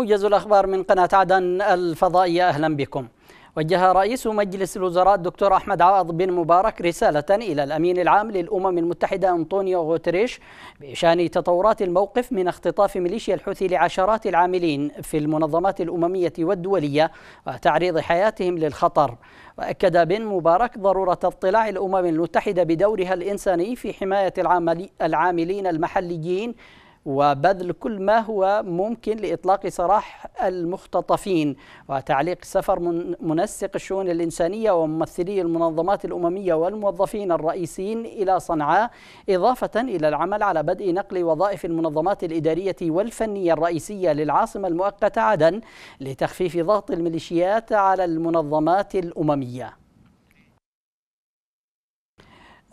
موجز الأخبار من قناة عدن الفضائية أهلا بكم وجه رئيس مجلس الوزراء الدكتور أحمد عوض بن مبارك رسالة إلى الأمين العام للأمم المتحدة أنطونيو غوتريش بشأن تطورات الموقف من اختطاف ميليشيا الحوثي لعشرات العاملين في المنظمات الأممية والدولية وتعريض حياتهم للخطر وأكد بن مبارك ضرورة اطلاع الأمم المتحدة بدورها الإنساني في حماية العاملين المحليين وبذل كل ما هو ممكن لإطلاق سراح المختطفين وتعليق سفر منسق الشؤون الإنسانية وممثلي المنظمات الأممية والموظفين الرئيسيين إلى صنعاء إضافة إلى العمل على بدء نقل وظائف المنظمات الإدارية والفنية الرئيسية للعاصمة المؤقتة عدن لتخفيف ضغط الميليشيات على المنظمات الأممية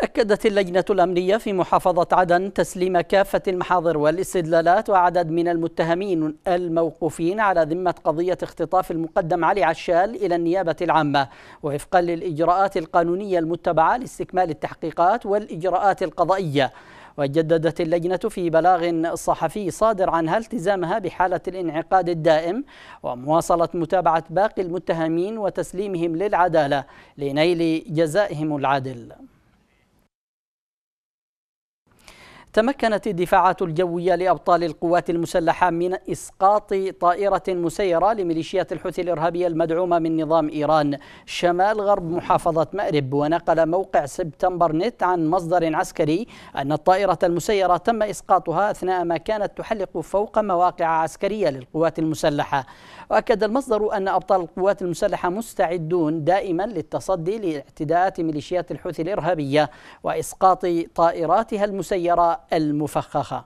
أكدت اللجنة الأمنية في محافظة عدن تسليم كافة المحاضر والاستدلالات وعدد من المتهمين الموقوفين على ذمة قضية اختطاف المقدم علي عشال إلى النيابة العامة وفقا للإجراءات القانونية المتبعة لاستكمال التحقيقات والإجراءات القضائية وجددت اللجنة في بلاغ صحفي صادر عنها التزامها بحالة الانعقاد الدائم ومواصلة متابعة باقي المتهمين وتسليمهم للعدالة لنيل جزائهم العادل تمكنت الدفاعات الجوية لأبطال القوات المسلحة من إسقاط طائرة مسيرة لميليشيات الحوثي الإرهابية المدعومة من نظام إيران شمال غرب محافظة مأرب ونقل موقع سبتمبر نت عن مصدر عسكري أن الطائرة المسيرة تم إسقاطها أثناء ما كانت تحلق فوق مواقع عسكرية للقوات المسلحة وأكد المصدر أن أبطال القوات المسلحة مستعدون دائما للتصدي لاعتداءات ميليشيات الحوثي الإرهابية وإسقاط طائراتها المسيرة المفخخة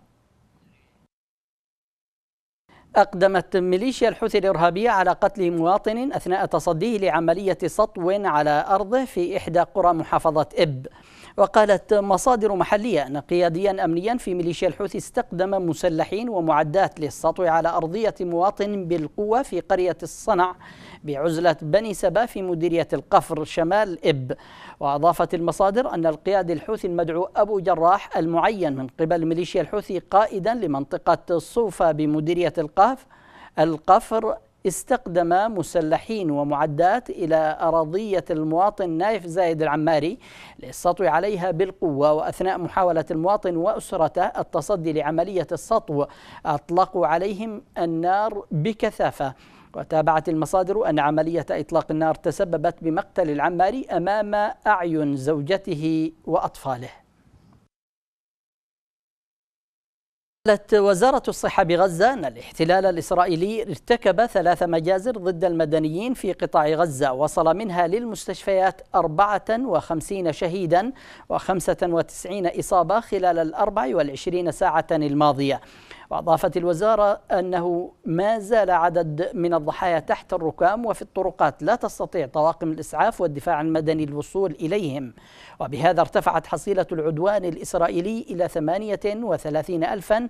أقدمت ميليشيا الحوثي الإرهابية على قتل مواطن أثناء تصديه لعملية سطو على أرضه في إحدى قرى محافظة إب وقالت مصادر محلية أن قياديا أمنيا في ميليشيا الحوثي استخدم مسلحين ومعدات للسطو على أرضية مواطن بالقوة في قرية الصنع بعزلة بني سبا في مديرية القفر شمال إب وأضافت المصادر أن القياد الحوثي المدعو أبو جراح المعين من قبل ميليشيا الحوثي قائدا لمنطقة الصوفة بمديرية القاف القفر استقدم مسلحين ومعدات إلى أراضية المواطن نايف زايد العماري للسطو عليها بالقوة وأثناء محاولة المواطن وأسرته التصدي لعملية السطو أطلقوا عليهم النار بكثافة وتابعت المصادر أن عملية إطلاق النار تسببت بمقتل العماري أمام أعين زوجته وأطفاله قالت وزارة الصحة بغزة أن الاحتلال الإسرائيلي ارتكب ثلاث مجازر ضد المدنيين في قطاع غزة وصل منها للمستشفيات 54 شهيدا و95 إصابة خلال الأربع والعشرين ساعة الماضية وأضافت الوزارة أنه ما زال عدد من الضحايا تحت الركام وفي الطرقات لا تستطيع طواقم الإسعاف والدفاع المدني الوصول إليهم وبهذا ارتفعت حصيلة العدوان الإسرائيلي إلى 38 ألفا